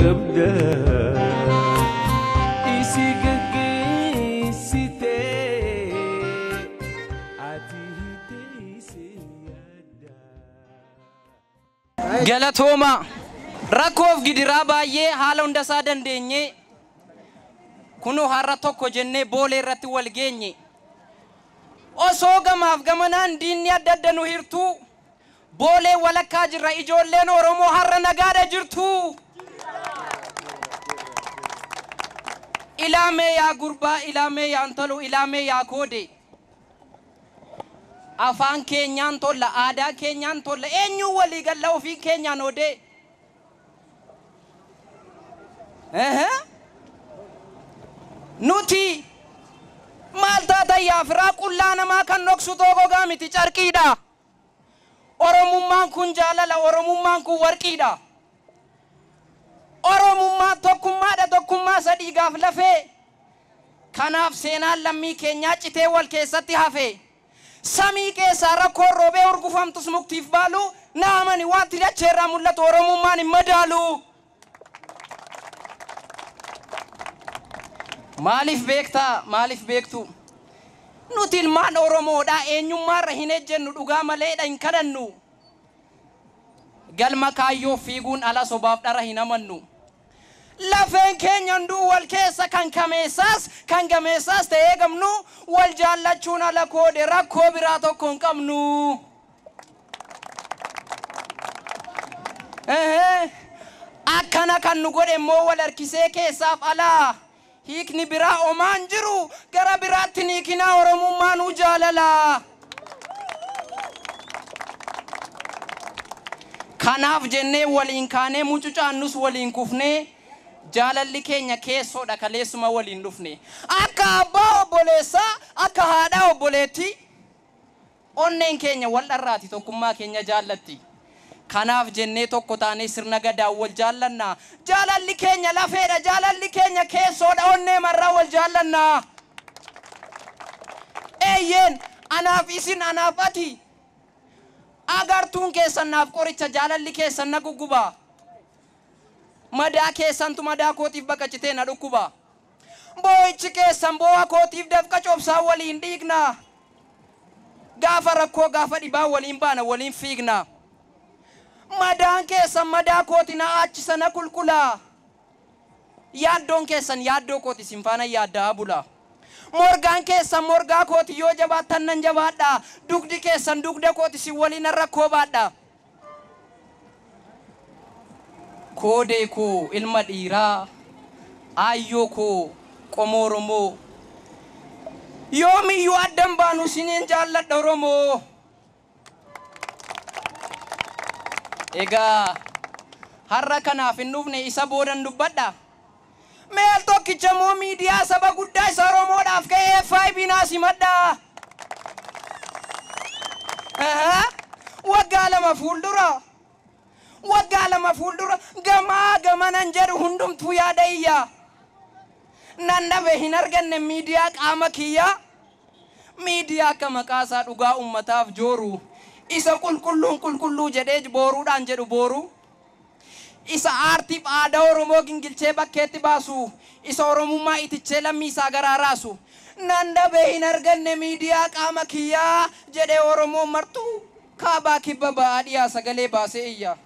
Kebda Galatooma rakkoof gidiraa baay'ee haala hundasaa dandeenye kunu har'a tokko jennee boolee irratti wal geenye osoo gamaaf gamanaan diinni adda adda nu hirtuu boolee walakkaa jirra ijoolleen oromoo har'a nagaadha jirtu. ኢላሜ ያ ጉርባ ኢላሜ ያንተሎ ኢላሜ ያ ኮዴ አፋን ኬኛን ቶላ አዳ ኬኛን ቶላ ኤኙ ወሊ ገላ ኦፊ ኬኛን ወዴ እህ ኑቲ ማልታተያፍ ራቁላ ነማ ከኖክሱ ቶኮ ጨርቂዳ ኦሮሙማን ኩን ኦሮሙማን ኩን ወርቂዳ oromummaa tokkummaadha tokkummaa sadii gaaf lafee kanaaf seenaan lammii keenyaa citee wal keessatti hafee samii keessaa rakkoon roobee urgufamtus muktiif baalu naamani waan tiracheerraa mul'atu oromummaan hin madaalu. maaliif beektaa maaliif beektu nuti ilmaan oromoodha eenyummaarra hin ejjennu dhugaa maleedha hin kadhannu. galma kaayyoo fiiguun ala sobaaf dhara hin amannu. Lafeen keenyan duu wal keessa kan kameessaas kan gameessaas ta'ee qabnu wal jaallachuun ala koode rakkoo biraa tokko hin qabnu. Akkana kan nu godhe immoo wal harkisee keessaaf alaa hiikni biraa omaan jiru gara biraatti niikinaa oromummaa nuu jaalalaa. Kanaaf jennee waliin kaanee mucucaannus waliin kufnee jaalalli keenya keessoodha kaleessuma waliin dhufne. Akka abbaa obboleessaa akka haadha obboleetti onneen keenya wal dharraati tokkummaa keenya jaallatti. Kanaaf jennee tokko taanee sirna gadaan wal jaallannaa Jaalalli keenya lafeedha jaalalli keenya keessoodha onnee marraa wal jaallanna. Eeyyeen anaaf isin anaaf ati. agartuun keessan naaf qoricha jaalalli keessan na gugguba madaa keessantu madaa kootiif baqacitee na dhukkuba boo'ichi keessan boo'a kootiif dafqa cobsaa waliin dhiigna gaafa rakkoo gaafa dhibaa waliin baana waliin fiigna madaan keessan madaa kooti na achisa na qulqulaa yaaddoon keessan yaaddoo kooti sinfaana yaaddaa bulaa morgaan keessan morgaa kooti yoo jabaattan nan jabaadha dugdi keessan dugda kooti sin waliin rakkoo baadha koodee koo ilma dhiiraa aayyoo koo qomoo oromoo yoomiyyuu addan baanu siniin jaalladha oromoo egaa har'a kanaaf hin dhufne isa boodan dubbadha Harkichamoo miidiyaa saba guddaa isa Oromoodhaaf ga'e FIB naas himadhaa. Waggaa lama fuuldura. Waggaa lama fuuldura gamaa gamanan jedhu hundumtuu yaada iyyaa. Nan dhabe hin arganne miidiyaa qaama kiyyaa. Miidiyaa akka maqaasaa dhugaa uummataaf jooru isa qulqulluun qulqulluu jedhee booruudhaan jedhu booruu. isa aartiif aadaa Oromoo gingilchee bakkeetti baasu, isa Oromummaa itichee lammii isaa garaaraasu nan dabee hin arganne miidiyaa qaama kiyyaa jedhee Oromoon martu kaabaa kibba ba'aa dhiyaa sagalee baasee iyya.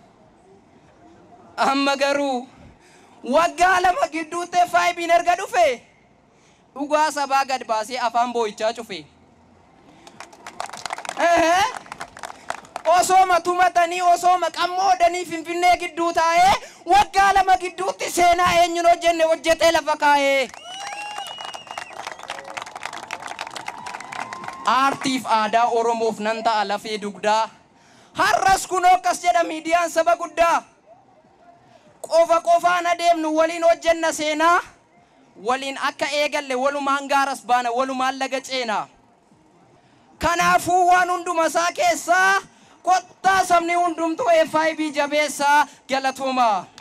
Amma garuu waggaa lama gidduutti faayibiin erga dhufe dhugaa sabaa gad baasee afaan boo'ichaa cufe. osooma tumatanii osooma qammoodanii finfinnee gidduu taa'ee waggaa lama gidduutti seenaa eenyuun hojjenne hojjetee lafa kaa'ee. Aartiif aadaa Oromoof nan ta'a lafee dugdaa. Har'as kun jedha miidiyaan saba guddaa. Qofa qofaan adeemnu waliin hojjenna seenaa. Waliin akka eegalle walumaan gaaras baana walumaan laga ceena Kanaafuu waan hundumasaa keessaa. kottaa sabni hundumtuu FIB jabeessaa galatooma.